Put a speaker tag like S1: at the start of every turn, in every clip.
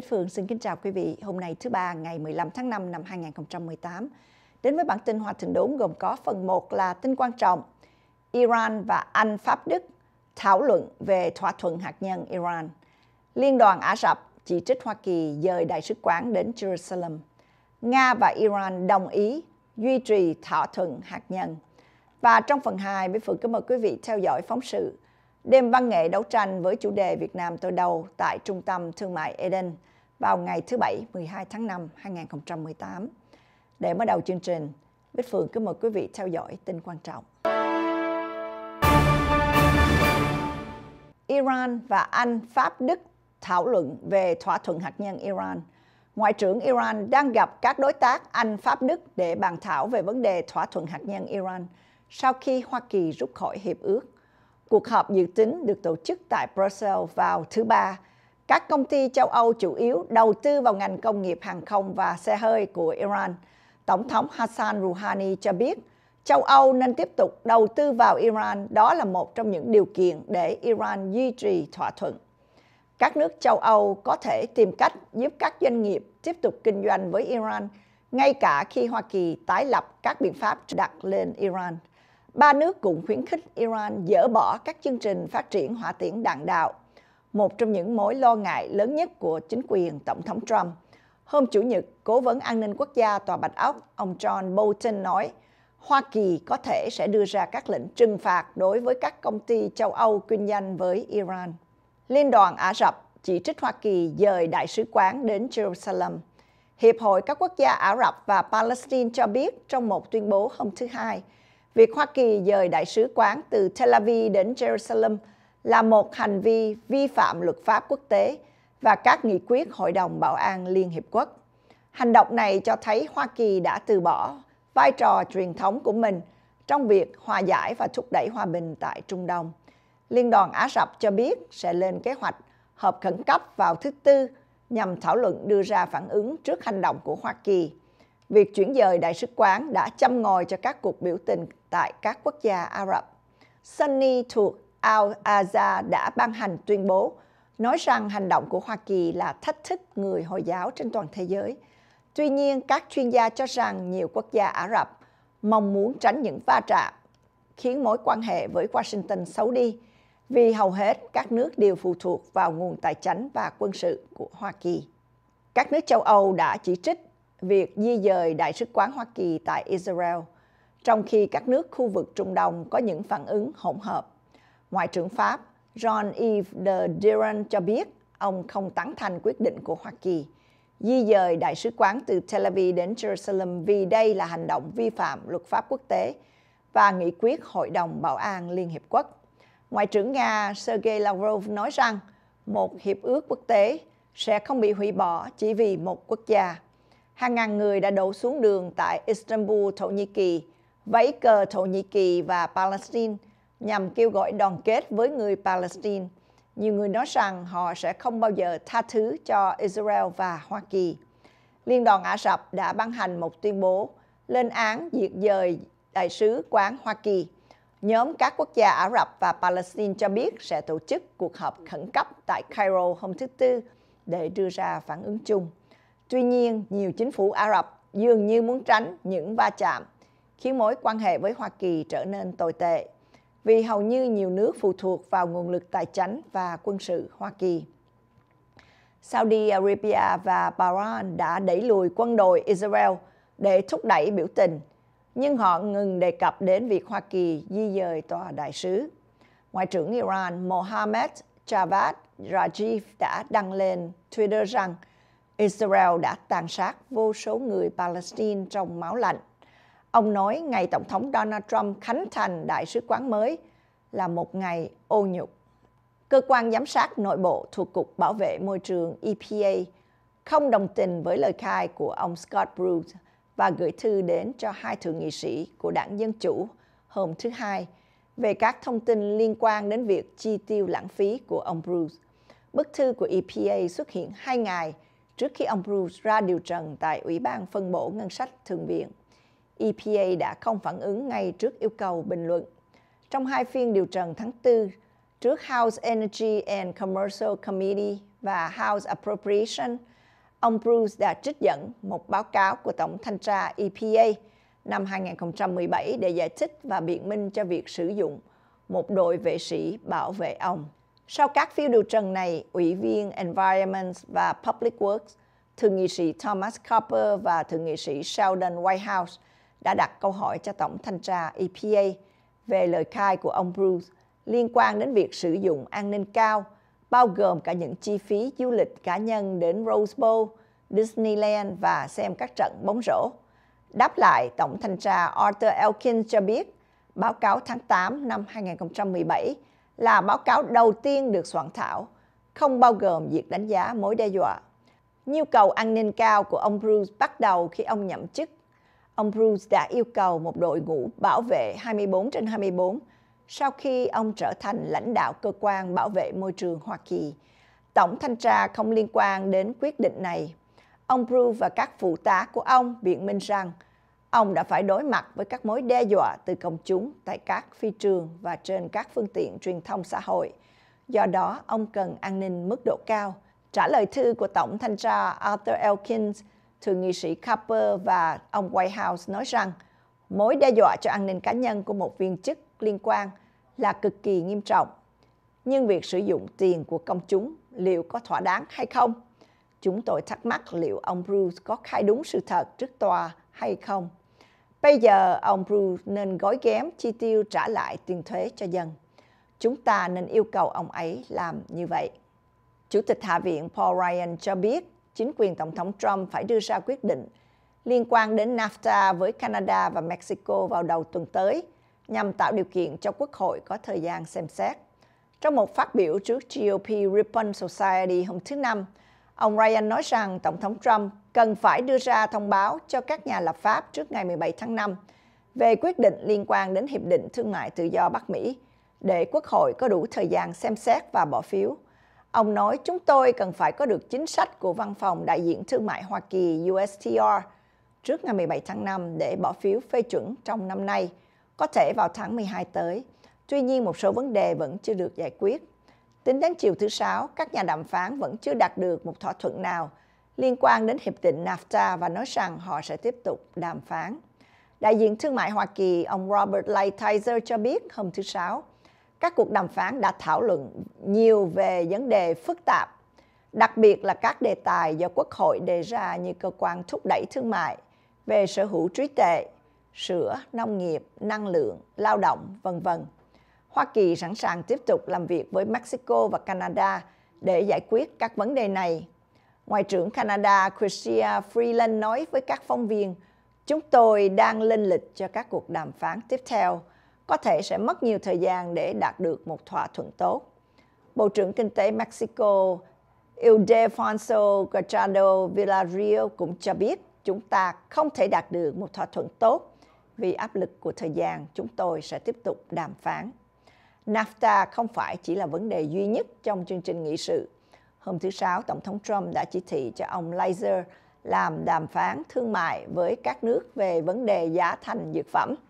S1: Bích Phương xin kính chào quý vị. Hôm nay thứ ba ngày 15 tháng 5 năm 2018. Đến với bản tin Hòa Thượng Đốn gồm có phần 1 là tin quan trọng. Iran và Anh Pháp Đức thảo luận về thỏa thuận hạt nhân Iran. Liên đoàn Ả Rập chỉ trích Hoa Kỳ dời đại sứ quán đến Jerusalem. Nga và Iran đồng ý duy trì thỏa thuận hạt nhân. Và trong phần 2, Bích Phương kính mời quý vị theo dõi phóng sự Đêm văn nghệ đấu tranh với chủ đề Việt Nam tôi đầu tại Trung tâm Thương mại Eden vào ngày thứ Bảy 12 tháng 5 2018. Để mở đầu chương trình, Bích Phượng kính mời quý vị theo dõi tin quan trọng. Iran và Anh, Pháp, Đức thảo luận về thỏa thuận hạt nhân Iran. Ngoại trưởng Iran đang gặp các đối tác Anh, Pháp, Đức để bàn thảo về vấn đề thỏa thuận hạt nhân Iran sau khi Hoa Kỳ rút khỏi hiệp ước Cuộc họp dự tính được tổ chức tại Brussels vào thứ Ba. Các công ty châu Âu chủ yếu đầu tư vào ngành công nghiệp hàng không và xe hơi của Iran. Tổng thống Hassan Rouhani cho biết, châu Âu nên tiếp tục đầu tư vào Iran, đó là một trong những điều kiện để Iran duy trì thỏa thuận. Các nước châu Âu có thể tìm cách giúp các doanh nghiệp tiếp tục kinh doanh với Iran, ngay cả khi Hoa Kỳ tái lập các biện pháp đặt lên Iran ba nước cũng khuyến khích Iran dỡ bỏ các chương trình phát triển hỏa tiễn đạn đạo, một trong những mối lo ngại lớn nhất của chính quyền Tổng thống Trump. Hôm Chủ nhật, Cố vấn An ninh Quốc gia Tòa Bạch Ốc, ông John Bolton nói, Hoa Kỳ có thể sẽ đưa ra các lệnh trừng phạt đối với các công ty châu Âu kinh doanh với Iran. Liên đoàn Ả Rập chỉ trích Hoa Kỳ dời đại sứ quán đến Jerusalem. Hiệp hội các quốc gia Ả Rập và Palestine cho biết trong một tuyên bố hôm thứ Hai – Việc Hoa Kỳ dời đại sứ quán từ Tel Aviv đến Jerusalem là một hành vi vi phạm luật pháp quốc tế và các nghị quyết Hội đồng Bảo an Liên Hiệp Quốc. Hành động này cho thấy Hoa Kỳ đã từ bỏ vai trò truyền thống của mình trong việc hòa giải và thúc đẩy hòa bình tại Trung Đông. Liên đoàn Á Sập cho biết sẽ lên kế hoạch họp khẩn cấp vào thứ Tư nhằm thảo luận đưa ra phản ứng trước hành động của Hoa Kỳ. Việc chuyển dời đại sứ quán đã châm ngòi cho các cuộc biểu tình tại các quốc gia Ả Rập. Sunni thuộc Al-Azhar đã ban hành tuyên bố nói rằng hành động của Hoa Kỳ là thách thức người Hồi giáo trên toàn thế giới. Tuy nhiên, các chuyên gia cho rằng nhiều quốc gia Ả Rập mong muốn tránh những va chạm khiến mối quan hệ với Washington xấu đi vì hầu hết các nước đều phụ thuộc vào nguồn tài chính và quân sự của Hoa Kỳ. Các nước châu Âu đã chỉ trích việc di dời Đại sứ quán Hoa Kỳ tại Israel trong khi các nước khu vực Trung Đông có những phản ứng hỗn hợp. Ngoại trưởng Pháp Jean-Yves Le Drian cho biết ông không tán thành quyết định của Hoa Kỳ di dời đại sứ quán từ Tel Aviv đến Jerusalem vì đây là hành động vi phạm luật pháp quốc tế và nghị quyết Hội đồng Bảo an Liên Hiệp Quốc. Ngoại trưởng Nga Sergei Lavrov nói rằng một hiệp ước quốc tế sẽ không bị hủy bỏ chỉ vì một quốc gia. Hàng ngàn người đã đổ xuống đường tại Istanbul, Thổ Nhĩ Kỳ vẫy cờ Thổ Nhĩ Kỳ và Palestine nhằm kêu gọi đoàn kết với người Palestine. Nhiều người nói rằng họ sẽ không bao giờ tha thứ cho Israel và Hoa Kỳ. Liên đoàn Ả Rập đã ban hành một tuyên bố lên án diệt dời đại sứ quán Hoa Kỳ. Nhóm các quốc gia Ả Rập và Palestine cho biết sẽ tổ chức cuộc họp khẩn cấp tại Cairo hôm thứ Tư để đưa ra phản ứng chung. Tuy nhiên, nhiều chính phủ Ả Rập dường như muốn tránh những va chạm khiến mối quan hệ với Hoa Kỳ trở nên tồi tệ, vì hầu như nhiều nước phụ thuộc vào nguồn lực tài chính và quân sự Hoa Kỳ. Saudi Arabia và Bahrain đã đẩy lùi quân đội Israel để thúc đẩy biểu tình, nhưng họ ngừng đề cập đến việc Hoa Kỳ di dời tòa đại sứ. Ngoại trưởng Iran Mohammad Javad Rajiv đã đăng lên Twitter rằng Israel đã tàn sát vô số người Palestine trong máu lạnh Ông nói ngày Tổng thống Donald Trump khánh thành đại sứ quán mới là một ngày ô nhục. Cơ quan giám sát nội bộ thuộc Cục Bảo vệ Môi trường EPA không đồng tình với lời khai của ông Scott Bruce và gửi thư đến cho hai thượng nghị sĩ của đảng Dân Chủ hôm thứ Hai về các thông tin liên quan đến việc chi tiêu lãng phí của ông Bruce. Bức thư của EPA xuất hiện hai ngày trước khi ông Bruce ra điều trần tại Ủy ban phân bổ ngân sách Thượng viện EPA đã không phản ứng ngay trước yêu cầu bình luận. Trong hai phiên điều trần tháng 4, trước House Energy and Commercial Committee và House Appropriation, ông Bruce đã trích dẫn một báo cáo của Tổng Thanh tra EPA năm 2017 để giải thích và biện minh cho việc sử dụng một đội vệ sĩ bảo vệ ông. Sau các phiên điều trần này, Ủy viên Environment và Public Works, Thượng nghị sĩ Thomas Copper và Thượng nghị sĩ Sheldon Whitehouse đã đặt câu hỏi cho Tổng Thanh tra EPA về lời khai của ông Bruce liên quan đến việc sử dụng an ninh cao, bao gồm cả những chi phí du lịch cá nhân đến Rose Bowl, Disneyland và xem các trận bóng rổ. Đáp lại, Tổng Thanh tra Arthur Elkin cho biết, báo cáo tháng 8 năm 2017 là báo cáo đầu tiên được soạn thảo, không bao gồm việc đánh giá mối đe dọa. Nhu cầu an ninh cao của ông Bruce bắt đầu khi ông nhậm chức ông Bruce đã yêu cầu một đội ngũ bảo vệ 24 trên 24 sau khi ông trở thành lãnh đạo cơ quan bảo vệ môi trường Hoa Kỳ. Tổng thanh tra không liên quan đến quyết định này. Ông Bruce và các phụ tá của ông biện minh rằng ông đã phải đối mặt với các mối đe dọa từ công chúng tại các phi trường và trên các phương tiện truyền thông xã hội. Do đó, ông cần an ninh mức độ cao. Trả lời thư của Tổng thanh tra Arthur Elkins Thượng nghị sĩ Carper và ông Whitehouse nói rằng mối đe dọa cho an ninh cá nhân của một viên chức liên quan là cực kỳ nghiêm trọng. Nhưng việc sử dụng tiền của công chúng liệu có thỏa đáng hay không? Chúng tôi thắc mắc liệu ông Bruce có khai đúng sự thật trước tòa hay không. Bây giờ ông Bruce nên gói ghém chi tiêu trả lại tiền thuế cho dân. Chúng ta nên yêu cầu ông ấy làm như vậy. Chủ tịch Hạ viện Paul Ryan cho biết chính quyền Tổng thống Trump phải đưa ra quyết định liên quan đến NAFTA với Canada và Mexico vào đầu tuần tới nhằm tạo điều kiện cho Quốc hội có thời gian xem xét. Trong một phát biểu trước GOP Ripon Society hôm thứ Năm, ông Ryan nói rằng Tổng thống Trump cần phải đưa ra thông báo cho các nhà lập pháp trước ngày 17 tháng 5 về quyết định liên quan đến Hiệp định Thương mại Tự do Bắc Mỹ để Quốc hội có đủ thời gian xem xét và bỏ phiếu. Ông nói chúng tôi cần phải có được chính sách của Văn phòng Đại diện Thương mại Hoa Kỳ USTR trước ngày 17 tháng 5 để bỏ phiếu phê chuẩn trong năm nay, có thể vào tháng 12 tới. Tuy nhiên, một số vấn đề vẫn chưa được giải quyết. Tính đến chiều thứ Sáu, các nhà đàm phán vẫn chưa đạt được một thỏa thuận nào liên quan đến Hiệp định NAFTA và nói rằng họ sẽ tiếp tục đàm phán. Đại diện Thương mại Hoa Kỳ, ông Robert Lighthizer cho biết hôm thứ Sáu, các cuộc đàm phán đã thảo luận nhiều về vấn đề phức tạp, đặc biệt là các đề tài do Quốc hội đề ra như cơ quan thúc đẩy thương mại, về sở hữu trí tuệ, sữa, nông nghiệp, năng lượng, lao động, vân vân. Hoa Kỳ sẵn sàng tiếp tục làm việc với Mexico và Canada để giải quyết các vấn đề này. Ngoại trưởng Canada Chrystia Freeland nói với các phóng viên, chúng tôi đang lên lịch cho các cuộc đàm phán tiếp theo – có thể sẽ mất nhiều thời gian để đạt được một thỏa thuận tốt. Bộ trưởng Kinh tế Mexico Ildefonso Guajardo Villarreal cũng cho biết chúng ta không thể đạt được một thỏa thuận tốt vì áp lực của thời gian chúng tôi sẽ tiếp tục đàm phán. NAFTA không phải chỉ là vấn đề duy nhất trong chương trình nghị sự. Hôm thứ Sáu, Tổng thống Trump đã chỉ thị cho ông Leiser làm đàm phán thương mại với các nước về vấn đề giá thành dược phẩm –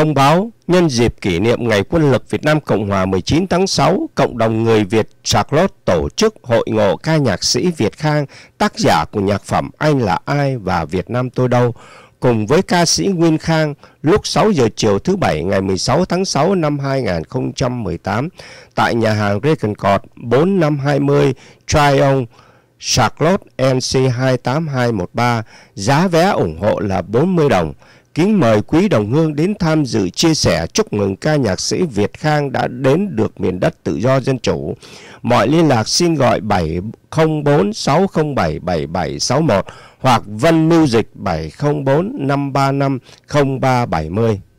S1: Thông báo nhân dịp kỷ niệm Ngày Quân lực Việt Nam Cộng hòa 19 tháng 6, cộng đồng người Việt Charlotte tổ chức hội ngộ ca nhạc sĩ Việt Khang, tác giả của nhạc phẩm Anh là ai và Việt Nam tôi đâu, cùng với ca sĩ Nguyên Khang lúc 6 giờ chiều thứ Bảy ngày 16 tháng 6 năm 2018 tại nhà hàng Regent Court 4520 Tryon Charlotte NC 28213, giá vé ủng hộ là 40 đồng kính mời quý đồng hương đến tham dự chia sẻ chúc mừng ca nhạc sĩ Việt Khang đã đến được miền đất tự do dân chủ. Mọi liên lạc xin gọi 704 607 7761 hoặc Vân Music 704 535 0370.